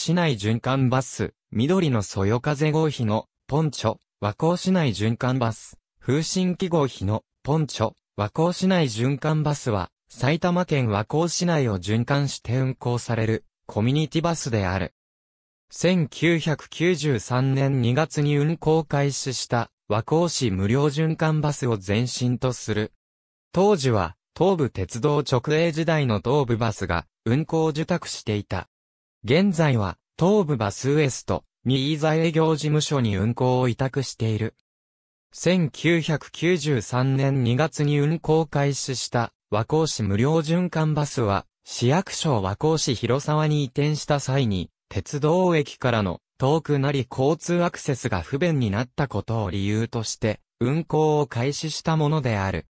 市内循環バス、緑のそよ風号碑の、ポンチョ、和光市内循環バス、風神記号碑の、ポンチョ、和光市内循環バスは、埼玉県和光市内を循環して運行される、コミュニティバスである。1993年2月に運行開始した和光市無料循環バスを前身とする。当時は東武鉄道直営時代の東武バスが運行受託していた。現在は、東部バスウエスト、ミーザ営業事務所に運行を委託している。1993年2月に運行開始した和光市無料循環バスは、市役所和光市広沢に移転した際に、鉄道駅からの遠くなり交通アクセスが不便になったことを理由として、運行を開始したものである。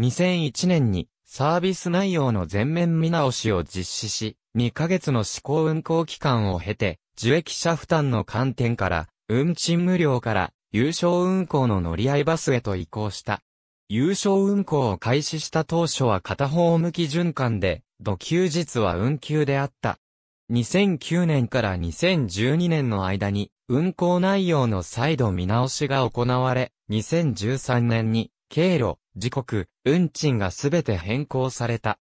2001年にサービス内容の全面見直しを実施し、2ヶ月の試行運行期間を経て、受益者負担の観点から、運賃無料から、有償運行の乗り合いバスへと移行した。有償運行を開始した当初は片方向き循環で、土休日は運休であった。2009年から2012年の間に、運行内容の再度見直しが行われ、2013年に、経路、時刻、運賃がすべて変更された。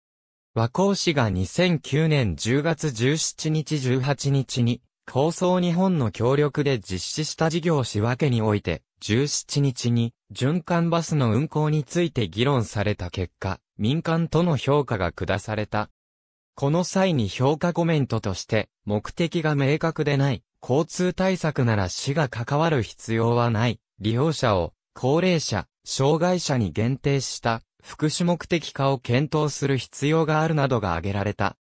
和光市が2009年10月17日18日に、構想日本の協力で実施した事業仕分けにおいて、17日に、循環バスの運行について議論された結果、民間との評価が下された。この際に評価コメントとして、目的が明確でない、交通対策なら市が関わる必要はない、利用者を、高齢者、障害者に限定した、福祉目的化を検討する必要があるなどが挙げられた。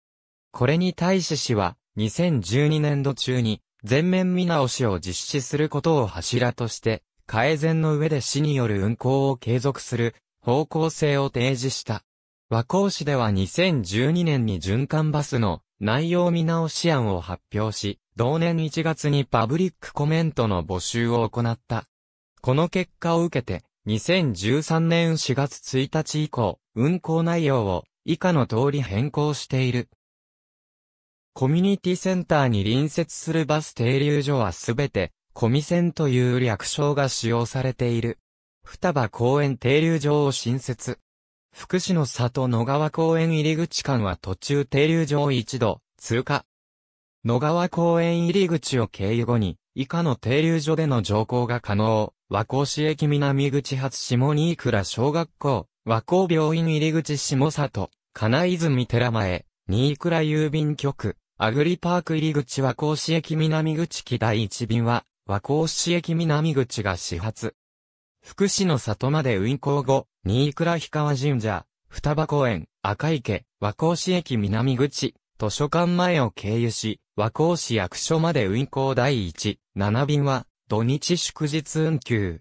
これに対し市は、2012年度中に、全面見直しを実施することを柱として、改善の上で市による運行を継続する方向性を提示した。和光市では2012年に循環バスの内容見直し案を発表し、同年1月にパブリックコメントの募集を行った。この結果を受けて、2013年4月1日以降、運行内容を以下の通り変更している。コミュニティセンターに隣接するバス停留所はすべて、コミセンという略称が使用されている。双葉公園停留場を新設。福祉の里野川公園入り口間は途中停留場一度、通過。野川公園入り口を経由後に、以下の停留所での乗降が可能。和光市駅南口発下新倉小学校、和光病院入口下里、金泉寺前、新倉郵便局、アグリパーク入口和光市駅南口機第一便は、和光市駅南口が始発。福祉の里まで運行後、新倉氷川神社、双葉公園、赤池、和光市駅南口、図書館前を経由し、和光市役所まで運行第1、7便は、土日祝日運休。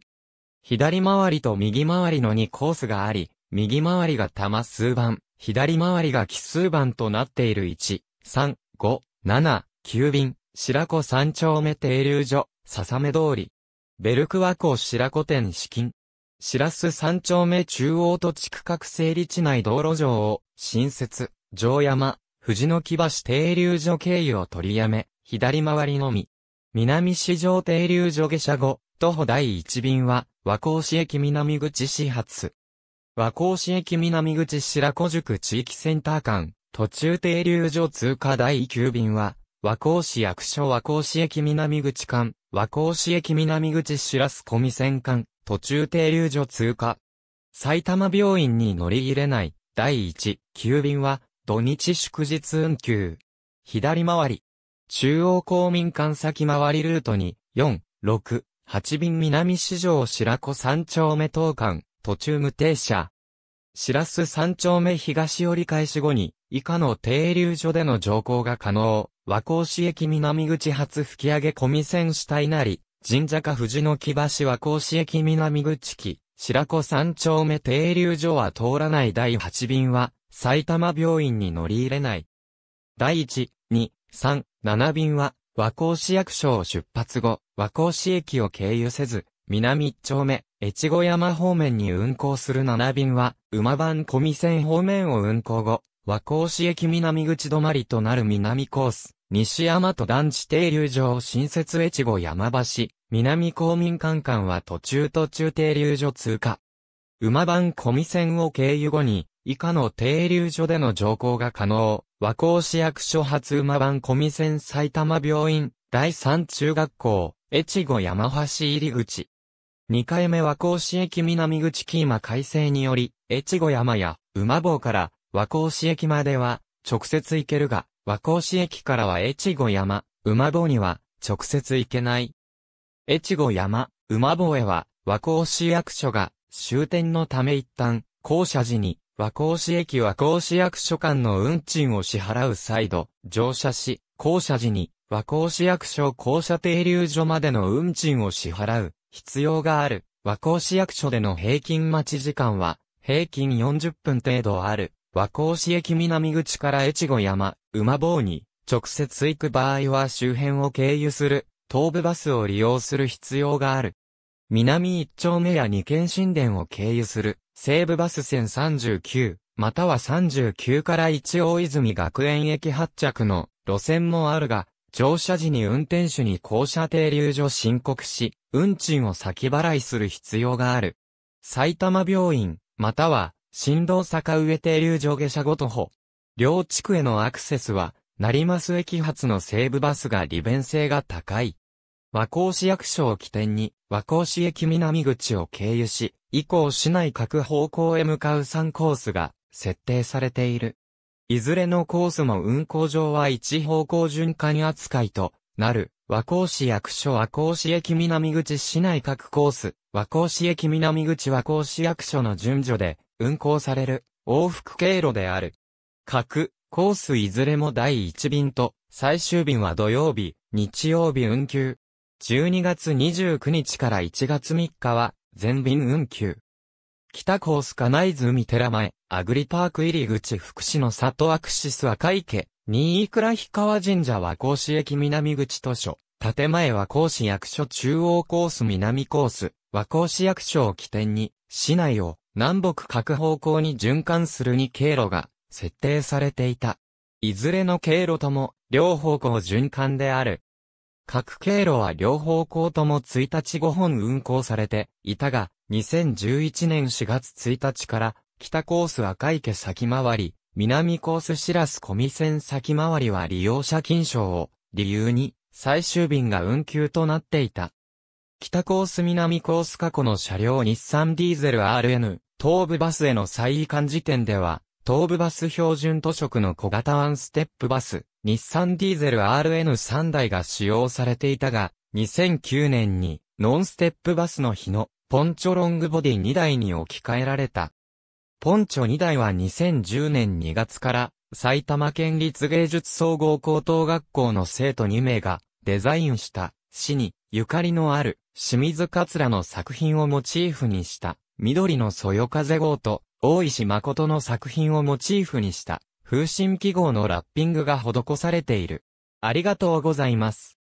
左回りと右回りの2コースがあり、右回りが玉数番、左回りが奇数番となっている1、3、5、7、9便、白子三丁目停留所、笹目通り。ベルクワ港白子店至近。白洲三丁目中央と地区画整理地内道路上を、新設、城山、藤の木橋停留所経由を取りやめ、左回りのみ。南市場停留所下車後、徒歩第1便は、和光市駅南口始発。和光市駅南口白子塾地域センター間、途中停留所通過第9便は、和光市役所和光市駅南口間、和光市駅南口白洲小見線間、途中停留所通過。埼玉病院に乗り入れない、第1、9便は、土日祝日運休。左回り。中央公民館先回りルートに、4、6、8便南市場白子三丁目等館、途中無停車。白洲三丁目東折り返し後に、以下の停留所での乗降が可能。和光市駅南口発吹上込み線下稲荷、神社か藤の木橋和光市駅南口機、白子三丁目停留所は通らない第8便は、埼玉病院に乗り入れない。第1、2、3、7便は、和光市役所を出発後、和光市駅を経由せず、南一丁目、越後山方面に運行する7便は、馬番小見線方面を運行後、和光市駅南口止まりとなる南コース、西山と団地停留場新設越後山橋、南公民館間は途中途中停留所通過。馬番小見線を経由後に、以下の停留所での乗降が可能。和光市役所初馬版小見線埼玉病院、第三中学校、越後山橋入り口。2回目和光市駅南口キーマ改正により、越後山や馬坊から和光市駅までは直接行けるが、和光市駅からは越後山、馬坊には直接行けない。越後山、馬坊へは和光市役所が終点のため一旦降車時に、和光市駅和光市役所間の運賃を支払う際度、乗車し、降車時に、和光市役所降車停留所までの運賃を支払う必要がある。和光市役所での平均待ち時間は、平均40分程度ある。和光市駅南口から越後山、馬坊に、直接行く場合は周辺を経由する、東部バスを利用する必要がある。南一丁目や二軒神殿を経由する、西武バス線39、または39から一大泉学園駅発着の路線もあるが、乗車時に運転手に降車停留所申告し、運賃を先払いする必要がある。埼玉病院、または、新道坂上停留所下車ごと歩。両地区へのアクセスは、成増駅発の西武バスが利便性が高い。和光市役所を起点に、和光市駅南口を経由し、以降市内各方向へ向かう3コースが設定されている。いずれのコースも運行上は一方向循環扱いとなる、和光市役所和光市駅南口市内各コース、和光市駅南口和光市役所の順序で運行される往復経路である。各コースいずれも第1便と最終便は土曜日、日曜日運休。12月29日から1月3日は、全便運休。北コース金泉寺前、アグリパーク入り口福祉の里アクシス赤池、新井倉氷川神社和光市駅南口図書、建前和光市役所中央コース南コース、和光市役所を起点に、市内を南北各方向に循環するに経路が設定されていた。いずれの経路とも、両方向循環である。各経路は両方向とも1日5本運行されていたが、2011年4月1日から北コース赤池先回り、南コースシラス小見線先回りは利用者禁賞を理由に最終便が運休となっていた。北コース南コース過去の車両日産ディーゼル RN、東部バスへの再移管時点では、東部バス標準図色の小型ワンステップバス、日産ディーゼル RN3 台が使用されていたが、2009年にノンステップバスの日のポンチョロングボディ2台に置き換えられた。ポンチョ2台は2010年2月から埼玉県立芸術総合高等学校の生徒2名がデザインした市にゆかりのある清水桂の作品をモチーフにした緑のそよ風号と大石誠の作品をモチーフにした風神記号のラッピングが施されている。ありがとうございます。